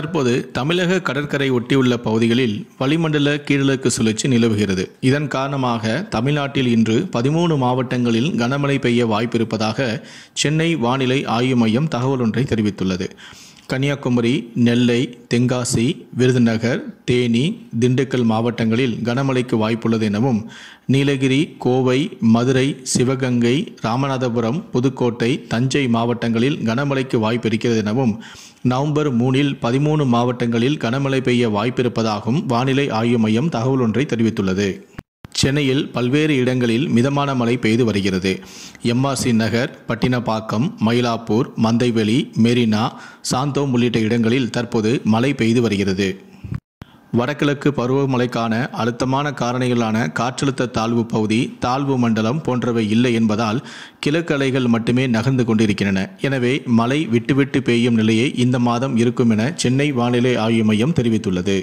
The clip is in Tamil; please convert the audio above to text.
தற்போது தமிழக கடற்கரை ஒட்டியுள்ள பகுதிகளில் வளிமண்டல கீழலுக்கு சுழற்சி நிலவுகிறது இதன் காரணமாக தமிழ்நாட்டில் இன்று பதிமூணு மாவட்டங்களில் கனமழை பெய்ய வாய்ப்பிருப்பதாக சென்னை வானிலை ஆய்வு மையம் தகவல் ஒன்றை தெரிவித்துள்ளது கன்னியாகுமரி நெல்லை தென்காசி விருதுநகர் தேனி திண்டுக்கல் மாவட்டங்களில் கனமழைக்கு வாய்ப்புள்ளது எனவும் நீலகிரி கோவை மதுரை சிவகங்கை ராமநாதபுரம் புதுக்கோட்டை தஞ்சை மாவட்டங்களில் கனமழைக்கு வாய்ப்பு இருக்கிறது எனவும் நவம்பர் மூணில் பதிமூணு மாவட்டங்களில் கனமழை பெய்ய வாய்ப்பிருப்பதாகவும் வானிலை ஆய்வு மையம் தகவல் ஒன்றை தெரிவித்துள்ளது சென்னையில் பல்வேறு இடங்களில் மிதமான மழை பெய்து வருகிறது எம்ஆர்சி நகர் பட்டினப்பாக்கம் மயிலாப்பூர் மந்தைவெளி மெரினா சாந்தோம் உள்ளிட்ட இடங்களில் தற்போது மழை பெய்து வருகிறது வடகிழக்கு பருவமழைக்கான அழுத்தமான காரணிகளான காற்றழுத்த தாழ்வு பகுதி தாழ்வு மண்டலம் போன்றவை இல்லை என்பதால் கிழக்கு அலைகள் மட்டுமே நகர்ந்து கொண்டிருக்கின்றன எனவே மழை விட்டுவிட்டு பெய்யும் நிலையே இந்த மாதம் இருக்கும் என சென்னை வானிலை ஆய்வு மையம் தெரிவித்துள்ளது